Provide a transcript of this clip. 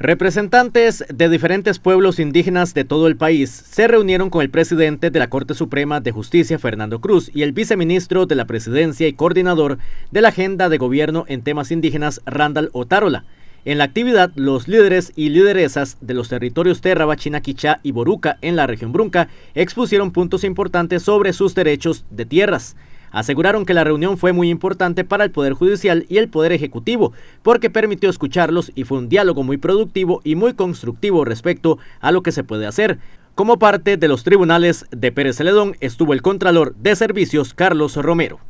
Representantes de diferentes pueblos indígenas de todo el país se reunieron con el presidente de la Corte Suprema de Justicia, Fernando Cruz, y el viceministro de la Presidencia y coordinador de la Agenda de Gobierno en temas indígenas, Randall Otarola. En la actividad, los líderes y lideresas de los territorios Terraba, Chinaquichá y Boruca en la región Brunca expusieron puntos importantes sobre sus derechos de tierras. Aseguraron que la reunión fue muy importante para el Poder Judicial y el Poder Ejecutivo, porque permitió escucharlos y fue un diálogo muy productivo y muy constructivo respecto a lo que se puede hacer. Como parte de los tribunales de Pérez Celedón estuvo el Contralor de Servicios Carlos Romero.